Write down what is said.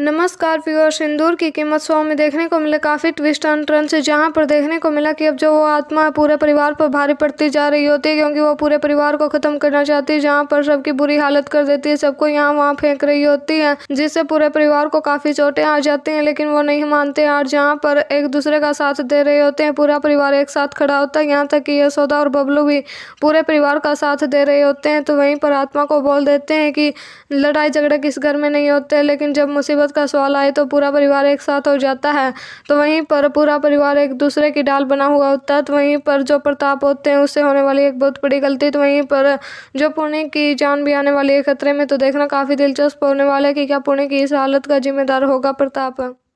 नमस्कार प्योर सिंदूर की कीमत शो में देखने को मिले काफ़ी ट्विस्ट एंड टर्न से जहां पर देखने को मिला कि अब जो वो आत्मा है पूरे परिवार पर भारी पड़ती जा रही होती है क्योंकि वो पूरे परिवार को ख़त्म करना चाहती है जहां पर सबकी बुरी हालत कर देती है सबको यहाँ वहाँ फेंक रही होती है जिससे पूरे परिवार को काफ़ी चोटें आ जाती हैं लेकिन वो नहीं मानते और जहाँ पर एक दूसरे का साथ दे रहे होते हैं पूरा परिवार एक साथ खड़ा होता है यहाँ तक कि यशोदा और बबलू भी पूरे परिवार का साथ दे रहे होते हैं तो वहीं पर आत्मा को बोल देते हैं कि लड़ाई झगड़े किस घर में नहीं होते लेकिन जब मुसीबत नौबत का सवाल आए तो पूरा परिवार एक साथ हो जाता है तो वहीं पर पूरा परिवार एक दूसरे की डाल बना हुआ होता है तो वहीं पर जो प्रताप होते हैं उससे होने वाली एक बहुत बड़ी गलती तो वहीं पर जो पुणे की जान भी आने वाली है खतरे में तो देखना काफ़ी दिलचस्प होने वाला है कि क्या पुणे की इस हालत का जिम्मेदार होगा प्रताप